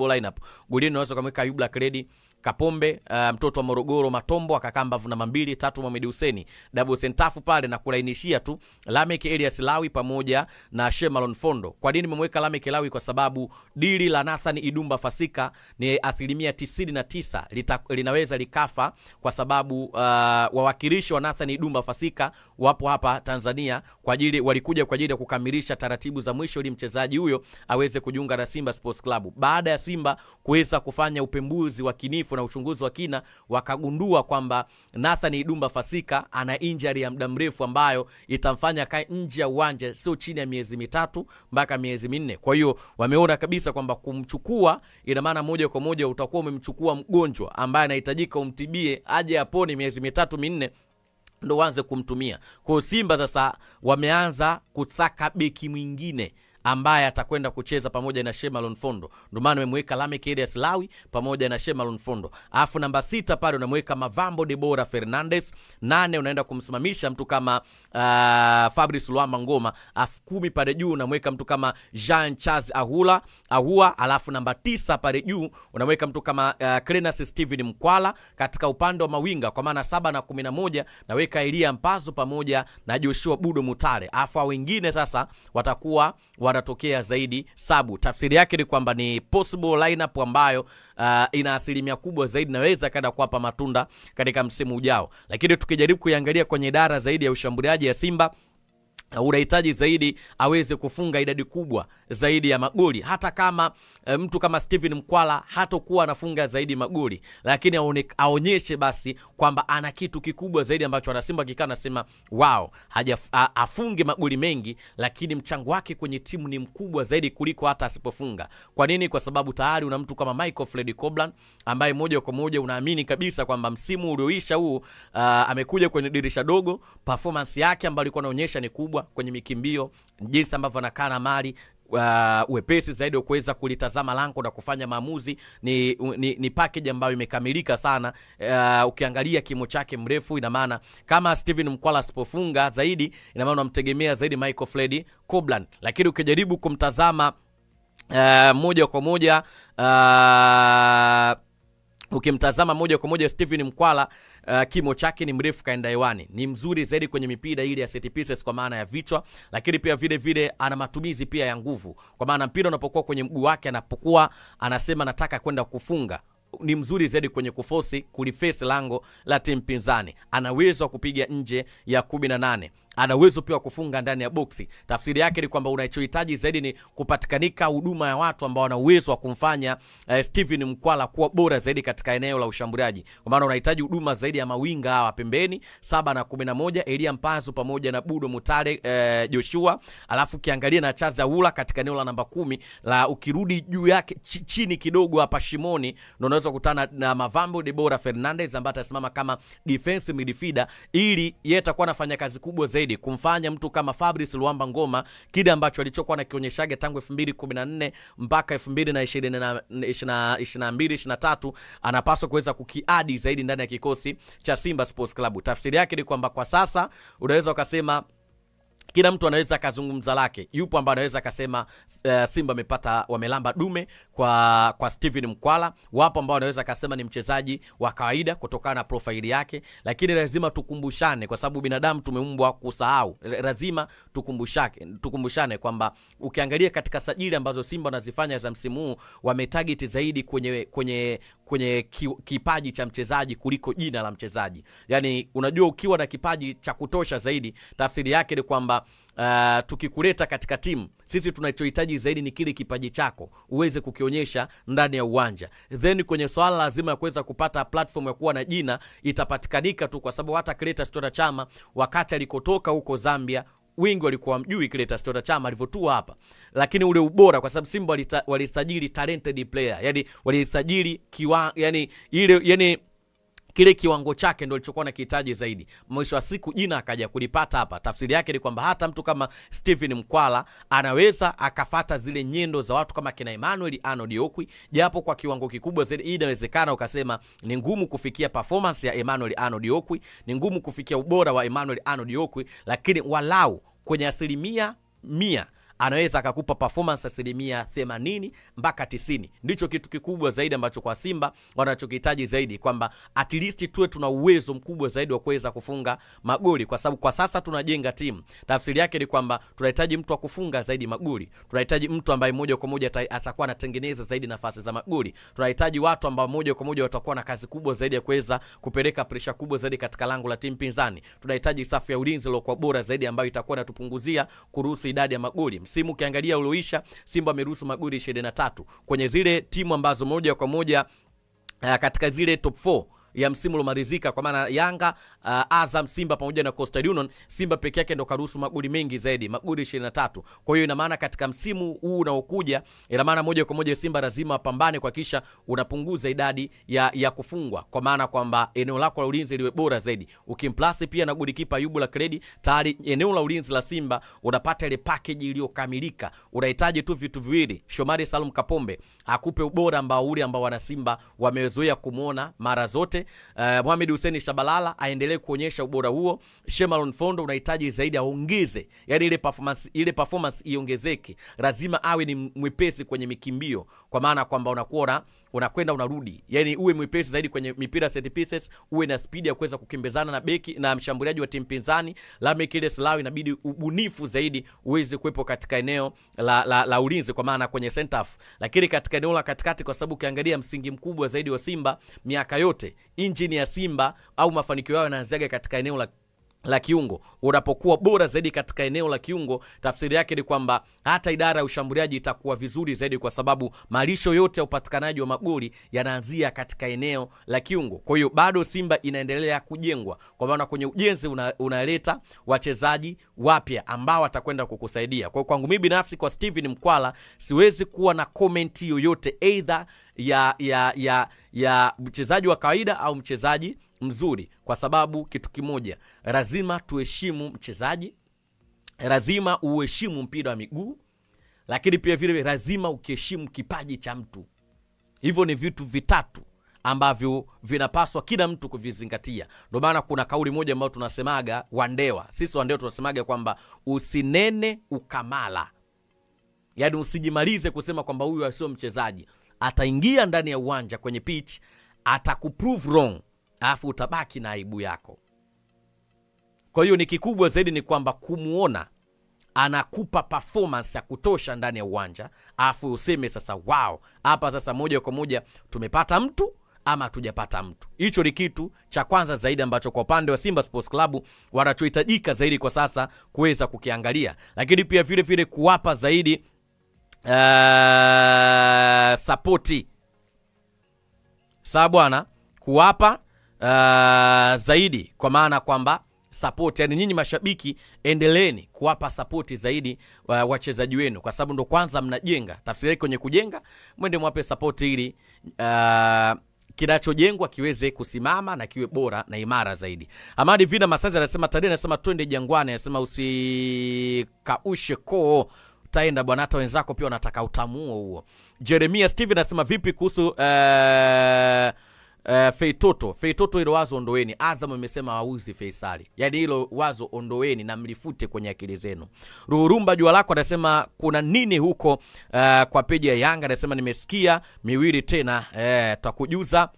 basketball lineup. Golini unaweza kumweka Yubla Kredi Kapombe, uh, mtoto wa Morogoro Matombo akakaa mbavu namba mbili tatu, Mohamed Huseni double sentafu pale na kulainishia tu Lameke Elias Lawi pamoja na Shemalon Fondo. Kwa nini nimemweka Lameke Lawi? Kwa sababu dili la Nathan Idumba Fasika ni asilimia tisini na tisa lita, linaweza likafa kwa sababu uh, wawakilishi wa Nathan Idumba Fasika wapo hapa Tanzania kwa ajili walikuja kwa ajili ya kukamilisha taratibu za mwisho ili mchezaji huyo aweze kujiunga na Simba Sports Club baada ya Simba kuweza kufanya upembuzi wa kinifu uangalifu na uchunguzi wa kina wakagundua kwamba Nathan Idumba Fasika ana injury ya muda mrefu ambayo itamfanya kae nje ya uwanja sio chini ya miezi mitatu mpaka miezi minne. Kwa hiyo wameona kabisa kwamba kumchukua, ina maana moja kwa moja utakuwa umemchukua mgonjwa ambaye anahitajika umtibie aje apone miezi mitatu minne ndo uanze kumtumia. Kwa hiyo Simba sasa wameanza kusaka beki mwingine ambaye atakwenda kucheza pamoja na Shemalon Fondo. Ndio maana umemweka Lamek Elias Lawi pamoja na Shemalon Fondo. Alafu namba sita pale unamweka Mavambo Debora Fernandez, nane unaenda kumsimamisha mtu kama uh, Fabrice Luamba Ngoma, alafu kumi pale juu unamweka mtu kama Jean Charles Ahula Ahua, alafu namba tisa pale juu unamweka mtu kama uh, Clenas Steven Mkwala katika upande wa mawinga kwa maana saba na kumi na moja naweka Elia Mpazo pamoja na Joshua Budo Mutale, alafu wengine sasa watakuwa wa wanatokea zaidi sabu. Tafsiri yake ni kwamba ni possible lineup ambayo uh, ina asilimia kubwa zaidi naweza kaenda kuwapa matunda katika msimu ujao, lakini tukijaribu kuiangalia kwenye idara zaidi ya ushambuliaji ya Simba Uh, unahitaji zaidi aweze kufunga idadi kubwa zaidi ya magoli, hata kama e, mtu kama Steven Mkwala hatokuwa anafunga zaidi magoli, lakini aonyeshe basi kwamba ana kitu kikubwa zaidi ambacho ana Simba kikaa anasema wao, haja afunge magoli mengi, lakini mchango wake kwenye timu ni mkubwa zaidi kuliko hata asipofunga. Kwa nini? Kwa sababu tayari una mtu kama Michael Fred Koblan ambaye moja kwa moja unaamini kabisa kwamba msimu ulioisha huu, uh, amekuja kwenye dirisha dogo, performance yake ambayo alikuwa anaonyesha ni kubwa kubwa kwenye mikimbio, jinsi ambavyo anakaa na mali Uh, wepesi zaidi wa kuweza kulitazama lango na kufanya maamuzi ni, ni, ni package ambayo imekamilika sana. Uh, ukiangalia kimo chake mrefu, ina maana kama Steven Mkwala asipofunga zaidi, ina maana unamtegemea zaidi Michael Freddy Koblan, lakini ukijaribu kumtazama uh, moja kwa moja uh, ukimtazama moja kwa moja Steven Mkwala uh, kimo chake ni mrefu kaenda hewani, ni mzuri zaidi kwenye mipira ile ya set pieces kwa maana ya vichwa, lakini pia vile vile ana matumizi pia ya nguvu, kwa maana mpira unapokuwa kwenye mguu wake, anapokuwa anasema nataka kwenda kufunga ni mzuri zaidi kwenye kufosi kulifesi lango la timu pinzani. Ana uwezo wa kupiga nje ya kumi na nane ana uwezo pia wa kufunga ndani ya boksi. Tafsiri yake ni kwamba unachohitaji zaidi ni kupatikanika huduma ya watu ambao wana uwezo wa kumfanya uh, Steven Mkwala kuwa bora zaidi katika eneo la ushambuliaji. Kwa maana unahitaji huduma zaidi ya mawinga hawa pembeni saba na kumi na moja Elia Mpanzu pamoja na Budo Mutale uh, Joshua, alafu ukiangalia na Chaza Ula katika eneo la namba kumi la ukirudi juu yake ch chini kidogo hapa Shimoni, ndio unaweza kukutana na Mavambo Debora Fernandez ambaye atasimama kama defense midfielder, ili yeye atakuwa anafanya kazi kubwa zaidi zaidi kumfanya mtu kama Fabrice Luamba Ngoma kile ambacho alichokuwa anakionyeshaga tangu 2014 mpaka 2022 23 anapaswa kuweza kukiadi zaidi ndani ya kikosi cha Simba Sports Club. Tafsiri yake ni kwamba kwa sasa unaweza ukasema kila mtu anaweza akazungumza lake. Yupo ambaye anaweza akasema uh, Simba amepata wamelamba dume kwa kwa Steven Mkwala. Wapo ambao wanaweza akasema ni mchezaji wa kawaida kutokana na profaili yake, lakini lazima tukumbushane, kwa sababu binadamu tumeumbwa kusahau. Lazima tukumbushake tukumbushane kwamba ukiangalia katika sajili ambazo Simba wanazifanya za msimu huu wametarget zaidi kwenye kwenye kwenye kipaji cha mchezaji kuliko jina la mchezaji. Yani unajua, ukiwa na kipaji cha kutosha zaidi, tafsiri yake ni kwamba uh, tukikuleta katika timu sisi tunachohitaji zaidi ni kile kipaji chako uweze kukionyesha ndani ya uwanja. Then kwenye swala lazima ya kuweza kupata platform ya kuwa na jina itapatikanika tu, kwa sababu hata Clatous Chama wakati alikotoka huko Zambia wingi walikuwa mjui kile Tota Chama alivyotua hapa, lakini ule ubora, kwa sababu Simba walisajili talented player, yani walisajili kiwa yani ile yani kile kiwango chake ndo alichokuwa nakihitaji zaidi. Mwisho wa siku jina akaja kulipata hapa. Tafsiri yake ni kwamba hata mtu kama Stephen Mkwala anaweza akafata zile nyendo za watu kama kina Emmanuel Arnold Okwi, japo kwa kiwango kikubwa zaidi hii inawezekana ukasema ni ngumu kufikia performance ya Emmanuel Arnold Okwi, ni ngumu kufikia ubora wa Emmanuel Arnold Okwi, lakini walau kwenye asilimia mia, mia anaweza akakupa performance asilimia 80 mpaka 90. Ndicho kitu kikubwa zaidi ambacho kwa Simba wanachokihitaji zaidi, kwamba at least tuwe tuna uwezo mkubwa zaidi wa kuweza kufunga magoli, kwa sababu kwa sasa tunajenga timu. Tafsiri yake ni kwamba tunahitaji mtu wa kufunga zaidi magoli, tunahitaji mtu ambaye moja kwa moja atakuwa anatengeneza zaidi nafasi za magoli, tunahitaji watu ambao moja kwa moja watakuwa na kazi kubwa zaidi ya kuweza kupeleka presha kubwa zaidi katika lango la timu pinzani. Tunahitaji safu ya ulinzi iliyokuwa bora zaidi, ambayo itakuwa inatupunguzia kuruhusu idadi ya magoli msimu ukiangalia ulioisha, Simba ameruhusu magoli 23 kwenye zile timu ambazo moja kwa moja eh, katika zile top 4 ya msimu uliomalizika kwa maana Yanga, uh, Azam, Simba pamoja na Coastal Union. Simba peke yake ndo karuhusu magoli mengi zaidi, magoli 23. Kwa hiyo ina maana katika msimu huu unaokuja, ina maana moja kwa moja Simba lazima apambane kuhakikisha unapunguza idadi ya, ya kufungwa, kwa maana kwamba eneo lako la ulinzi liwe bora zaidi. Ukimplasi pia na golikipa Ayubu la Kredi, tayari eneo la ulinzi la Simba unapata ile package iliyokamilika. Unahitaji tu vitu viwili, Shomari Salum Kapombe akupe ubora ambao ule ambao wana Simba wamezoea kumwona mara zote yote uh, Mohamed Hussein Shabalala aendelee kuonyesha ubora huo. Shemalon Fondo unahitaji zaidi aongeze, yani ile performance ile performance iongezeke. Lazima awe ni mwepesi kwenye mikimbio, kwa maana kwamba unakuwa unakwenda unarudi, yani uwe mwepesi zaidi kwenye mipira set pieces, uwe na spidi ya kuweza kukimbizana na beki na mshambuliaji wa timu pinzani. Lamek inabidi ubunifu zaidi uweze kuwepo katika eneo la, la, la ulinzi, kwa maana kwenye center lakini katika eneo la katikati, kwa sababu ukiangalia msingi mkubwa zaidi wa Simba miaka yote, injini ya Simba au mafanikio yao yanaanziaga katika eneo la la kiungo unapokuwa bora zaidi katika eneo la kiungo, tafsiri yake ni kwamba hata idara ya ushambuliaji itakuwa vizuri zaidi, kwa sababu malisho yote ya upatikanaji wa magoli yanaanzia katika eneo la kiungo. Kwa hiyo bado Simba inaendelea kujengwa, kwa maana kwenye ujenzi una, unaleta wachezaji wapya ambao watakwenda kukusaidia. Kwa kwangu mimi binafsi, kwa Steven Mkwala siwezi kuwa na komenti yoyote, aidha ya ya ya, ya mchezaji wa kawaida au mchezaji mzuri, kwa sababu kitu kimoja, lazima tuheshimu mchezaji, lazima uheshimu mpira wa miguu, lakini pia vile lazima ukiheshimu kipaji cha mtu. Hivyo ni vitu vitatu ambavyo vinapaswa kila mtu kuvizingatia. Ndio maana kuna kauli moja ambayo tunasemaga Wandewa, sisi Wandewa tunasemaga kwamba usinene ukamala, yaani usijimalize kusema kwamba huyu sio mchezaji. Ataingia ndani ya uwanja kwenye pitch, atakuprove wrong alafu utabaki na aibu yako. Kwa hiyo ni kikubwa zaidi ni kwamba kumwona anakupa performance ya kutosha ndani ya uwanja, alafu useme sasa, wao hapa sasa moja kwa moja tumepata mtu ama hatujapata mtu. Hicho ni kitu cha kwanza zaidi ambacho kwa upande wa Simba Sports Club wanachohitajika zaidi kwa sasa kuweza kukiangalia, lakini pia vile vile kuwapa zaidi uh, eh, sapoti saa bwana kuwapa uh, zaidi kwa maana kwamba support, yani nyinyi mashabiki endeleeni kuwapa sapoti zaidi wa eh, wachezaji wenu, kwa sababu ndo kwanza mnajenga. Tafsiri kwenye kujenga, mwende mwape sapoti ili uh, kinachojengwa kiweze kusimama na kiwe bora na imara zaidi. amadi vina Masazi anasema tadi anasema twende Jangwani, anasema usikaushe koo taenda bwana, hata wenzako pia wanataka utamuo huo. Jeremia Steven anasema vipi kuhusu uh, Uh, Feitoto Feitoto, hilo wazo ondoweni. Azam imesema hauzi Feisali, yaani hilo wazo ondoweni na mlifute kwenye akili zenu. Ruhurumba jua lako anasema kuna nini huko? Uh, kwa peji ya Yanga anasema nimesikia miwili tena, uh, eh, takujuza